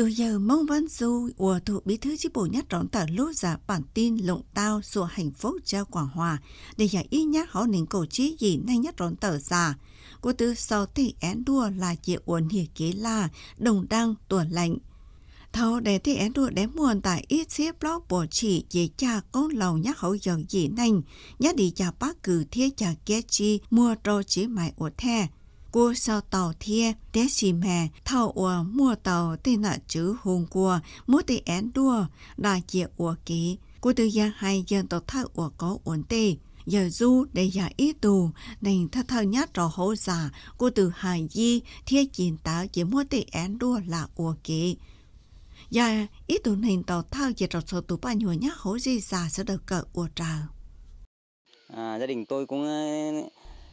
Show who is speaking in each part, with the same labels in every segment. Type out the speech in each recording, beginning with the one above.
Speaker 1: Từ giờ mong văn du của thủ bí thư chi bộ nhất rõn tả lô giả dạ bản tin lộng tao sổ hạnh phúc cho Quảng Hòa để giải y nhắc họ nín cổ chí gì nay nhất rõn tờ giả. Dạ. Cô tư sau tỷ én đua là chị uốn hỉ kế la đồng đăng tuần lạnh. Thâu để thì én đua đến muôn tại ít xếp blog bộ chỉ dễ cha con lầu nhắc hậu dần dị nành, nhắc đi cha bác cử thiết cha kia chi mua trò chế mại ổ thè cô sao tàu thia té xì mè thao ua mua tàu tên là chữ hùng cua mua tê én đua đà chìa ua ký cô tư gia hay dân tàu thao ua có ổn tê giờ du để giả ý tù nên thơ thơ nhát rõ hỗ giả cô từ hài di thiết chiến táo chỉ mua tê én đua là ua ký giờ ý tù nên tàu thao chỉ rõ số tù ba nhùa nhát hậu di giả sẽ được cỡ ua trào à, gia đình tôi cũng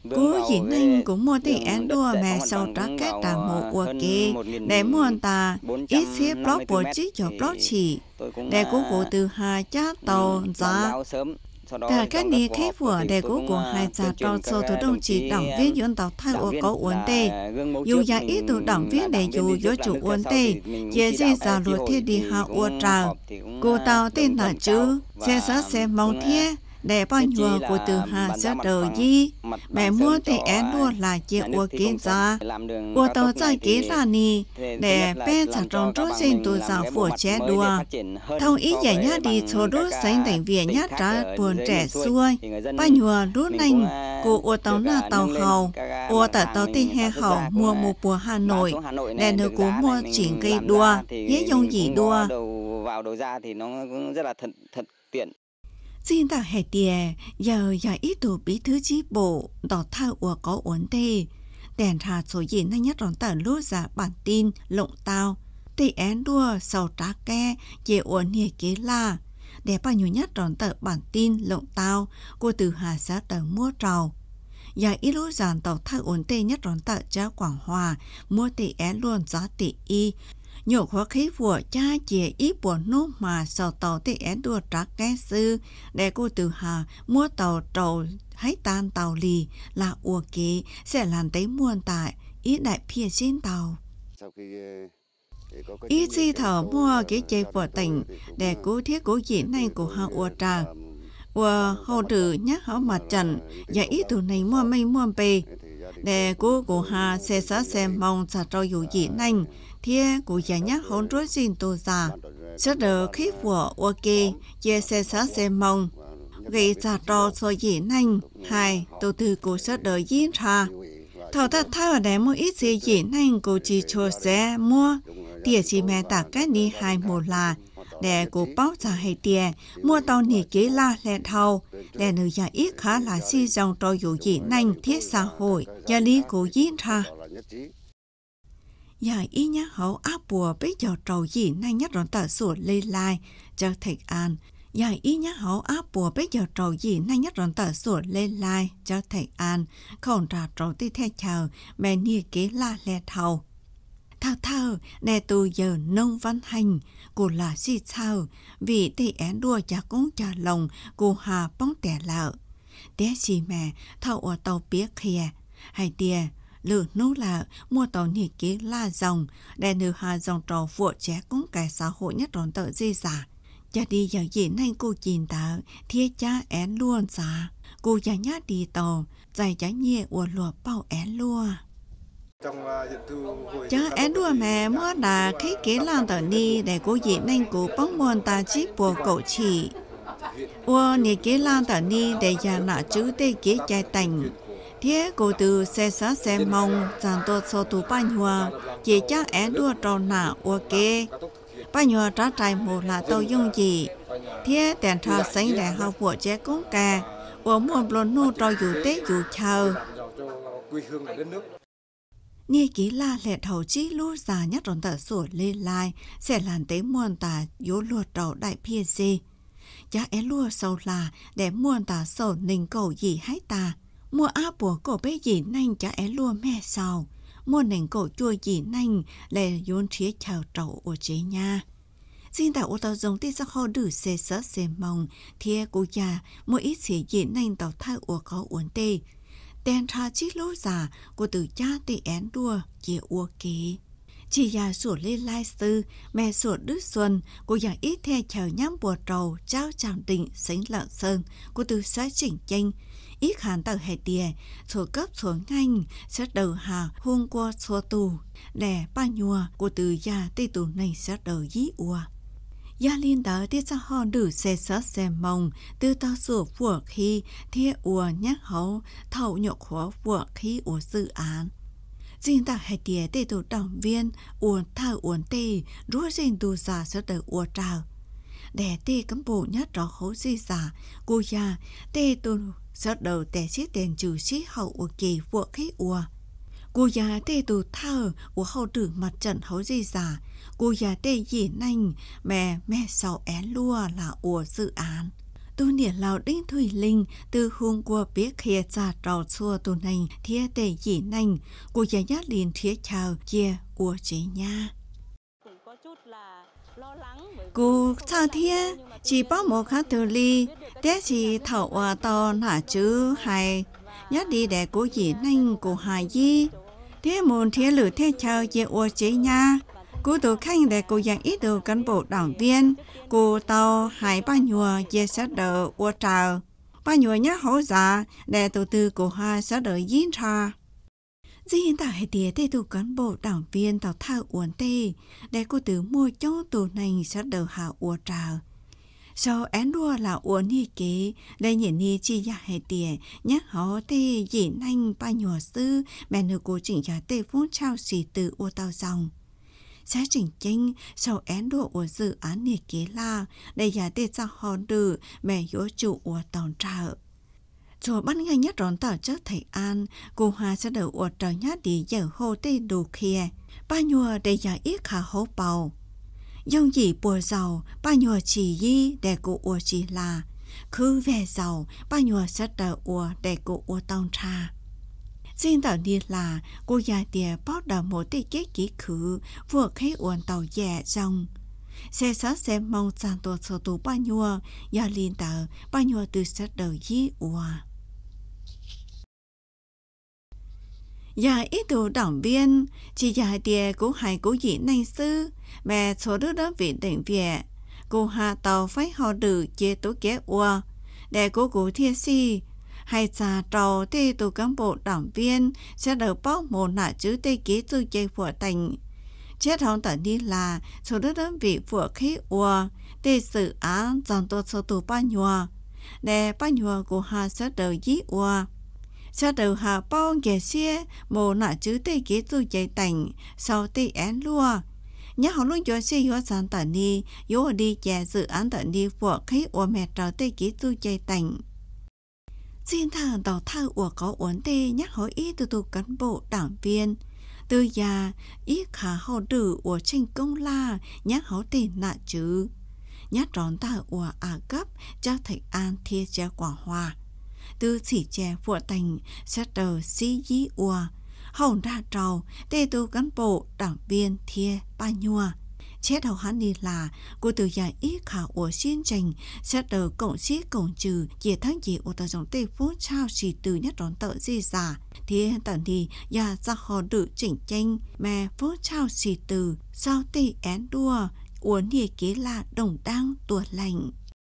Speaker 1: Cú dĩ ninh cũng mua tỷ án đua mẹ sau đó kết tà mộ ua kê để mua à, ta à, ít phía block bộ trí cho block chỉ để cú cụ từ hai cha tàu ra, Cả các ní thế vừa để cú của hai cha tàu số thủ đông chỉ đảng viên dân tộc thay ô có uốn tê. Dù à, giá ít tù đảng viên để dù dỗ chủ uốn tê, dễ dễ giả luật thiết đi hạ uốn trào. Cô tàu tên là chữ xe sở xe mong thiết, để bao nhiêu của từ hà sẽ đầu gì mẹ mua thì én đua là chị ua kiến ra ua tàu giải kế là nì để bé trả tròn trốt xin tù giáo phổ trẻ đua thông ý giải nhá đi cho đốt sánh đảnh viện nhá trả buồn trẻ xuôi bao nhiêu đốt nành cô ô tàu là tàu hầu ô tàu tàu tì hè hầu mua một bùa hà nội để nữ cú mua chỉnh cây đua dễ dùng gì đua vào đầu ra thì nó cũng rất là thật thật tiện xin giờ bí thư chi bộ đỏ thao của có ổn tê đèn thà số gì nó nhất rộn tờ lúa giả bản tin lộng tao tê én đua sầu trá ke dễ ổn nhẹ kế la để bao nhiêu nhất rộn tờ bản tin lộng tao của từ hà xã tờ mua trầu và ý lúa giàn tàu thao ổn tê nhất rộn tờ cho quảng hòa mua tê én luôn giá tê y nhiều khó khí của cha chị ít của nô mà sau tàu thì én đua trắc cái sư để cô từ hà mua tàu trầu hãy tan tàu lì là ua kế sẽ làm tới muôn tại ít đại phía trên tàu ít gì ờ, thở mua ờ, cái chế của tỉnh để cứu ờ, thiết cố diễn này của hàng ua trà ua hậu trừ nhắc họ mặt trận và ít tù này mua mây mua bề để cố của hà sẽ sá xem mong sạt trâu dù diễn này thiên cụ già nhắc hôn rối xin tù già sẽ đỡ khí của ô kê chia xe xã xe mông gây giả trò so dĩ nành hai tù từ cụ sẽ đỡ diễn ra thảo thật thay ở đấy một ít gì dĩ nành cụ chỉ cho xe mua tiền chỉ mẹ tả cái đi hai một là để cụ báo trả hay tiền mua tàu nỉ kế la lẹ thầu để nữ già ít khá là si dòng trò dụ dĩ nành thiết xã hội gia lý cụ diễn ra giờ ý nhá hậu áp bùa bế giờ trầu gì nay nhất rồi tờ sủa lê lai cho thịt an giờ ý nhá hậu áp bùa bế giờ trầu gì nay nhất rồi tờ sủa lê lai cho thịt an còn ra trầu tí theo chờ mẹ nia kế la lẹ thầu thao thao nè tù giờ nông văn hành cô là si sao vì thì én đua chả cũng chả lòng cô hà bóng tẻ lợ té xì mẹ thâu ở tàu biết khìa hay tìa lư nô là mua tàu nỉ ký la dòng để nữ hà dòng trò vua trẻ cũng cái xã hội nhất rộn tợ dây giả cha đi giờ gì nay cô chìm tờ thiết cha én luôn giả cô già nhá đi tàu dạy chá nhẹ ua lùa bao én lùa cha én đua mẹ mua đà khí kế lan tờ đi để cô dị nên cô bóng buồn ta chỉ buộc cổ chỉ. Ua nì kế lan tờ đi để già nạ chứ tê kế chạy tành thế cô từ xe xá xe mong chẳng tốt so tù ba nhòa chỉ chắc é đua trò nà ok ba nhòa trả trại mù là tàu dung gì thế đèn trò sánh đại học của chế cũng cả ở muôn lồn nô trò dù tế dù chờ Nhi ký là lệ thầu chí lưu già nhất rộn tờ sổ lê lai sẽ làm tế muôn tà yếu luật đầu đại phía gì. Chá é lùa sâu là để muôn tà sổ nình cầu gì hãy tà mua áo bùa cổ bé gì nanh chả é lua mẹ sao mua nền cổ chua gì nanh lè yôn chia chào trầu ở chế nha xin tạo ô tàu giống tí sắc hò đử xe sớ xe mong thia cô già mua ít xỉ gì nanh tàu thai ủa có uốn tê tên tra chiếc lô già của từ cha tê én đua dì ua kế chỉ già sủa lê lai sư mẹ sủa đức xuân cô già ít theo chào nhắm bùa trầu trao tràng định sánh lợn sơn của từ xóa chỉnh chanh ít hàn tờ hệ tìa, số cấp số ngành, sẽ đầu hà hôn qua số tù, để ba nhùa của từ gia tây tù này sẽ đầu dí ua. Gia liên đó tiết cho họ đủ xe sớt xe mông, tư to sửa vừa khí thiết ua nhắc hấu, thầu nhộ khó vừa khí ua dự án riêng ta hệ tía tê tù đồng viên uốn thao uốn tê rúa riêng tu giả sẽ đầu uốn trào để tê cấm bộ nhất rõ khấu di giả, cô già tê tôn giọt đầu tè xí tiền trừ xí hậu của kỳ vua khí ua. Cô già tê tù thơ của hậu tử mặt trận hấu di giả, cô già tê dì nanh mẹ mẹ sau é lua là ua dự án tu nỉa lão đinh thủy linh từ hung của biết khía cha trò xua tu nành thiê tề dĩ nành của gia giác liền thía chào kia của chế nha. Chỉ có chút là Cú cha thia chỉ bao một khát thừa ly, té chỉ thảo à to nả chữ hay, nhất đi để cố gì nhanh của hài gì. Thế môn thế lử thế chờ dễ ô chế nha. Cú tổ khanh để cô dạng ít được cán bộ đảng viên, cô tàu hải ba nhùa dễ sát đỡ ô trào. Ba nhùa nhá hổ giả để tổ tư của hai sát đỡ dính ra dĩ hiện tại hệ tía tê tù cán bộ đảng viên tạo thao uốn tê, để cô tử mua cho tù này sẽ đầu hạ ua trào. Sau én đua là uốn nhi kế, đây nhìn nhi chi dạ hệ tía, nhắc họ tê dì nanh ba nhỏ sư, mẹ nữ cố chỉnh giá dạ tê phun trao xì từ ua tàu dòng sẽ chỉnh chinh sau én đua của dự án này kế là để giả dạ tê cho họ đử mẹ yếu chủ của tổng trợ cho ban ngay nhất rón tỏ cho thầy an cô hoa sẽ đỡ uột trò nhát đi dở hô tê đồ kia ba nhùa để giờ ít khả hô bầu dòng gì bùa giàu ba nhùa chỉ di để cô uột chỉ là cứ về giàu ba nhùa sẽ đỡ uột để cô uột tông trà xin tàu đi là cô già tìa bắt đầu một tê kết kỹ khứ vừa thấy uột tàu dẹ dòng xe xá xe mong sàn tổ sổ tù ba nhua, do liên tờ ba nhua từ sát đầu dí ua. và dạ, ít đồ đảng viên, chỉ dài địa của hai cố dị này sư, mẹ số đứa đó vị định viện. Cô hạ tàu phải họ được chế tố kế ua, để cố cố thiên si. hay già trầu tê tù cán bộ đảng viên sẽ được bóc một nạ chữ tê ký tư chế phủa tành. Chết hông tận đi là số đứa đó vị phủa khí ua, tê sự án dòng tô số tù ba nhòa. Để ba nhòa của hạ sẽ được dí ua cho đầu hà bao ghé xe mồ nạ chứ tê kế tu chạy tành sau tê én lua nhớ họ luôn cho xe yếu sản tận đi yếu đi chè dự án tận đi của khí ô mẹ trào tê kế tu chạy tành xin thằng đầu thao của có uốn tê nhắc hỏi ý từ tụ cán bộ đảng viên từ già ý khả họ tử của tranh công la nhắc hậu tê nạ chứ nhắc rón ta của à cấp cho thạch an thiên cha quả hòa tư sĩ trẻ phụ tành sát tờ sĩ dí ua hầu ra trầu tê tu cán bộ đảng viên thia ba nhua chết hầu hắn đi là của từ giải ý khảo của xuyên trình sát tờ cộng sĩ cộng trừ chỉ tháng gì ô tờ giống tê phú trao sĩ từ nhất đón tợ di giả thì tận thì nhà ra họ tự chỉnh tranh mẹ phú trao sĩ từ sao tê én đua uốn nhì kế là đồng đăng tuột lạnh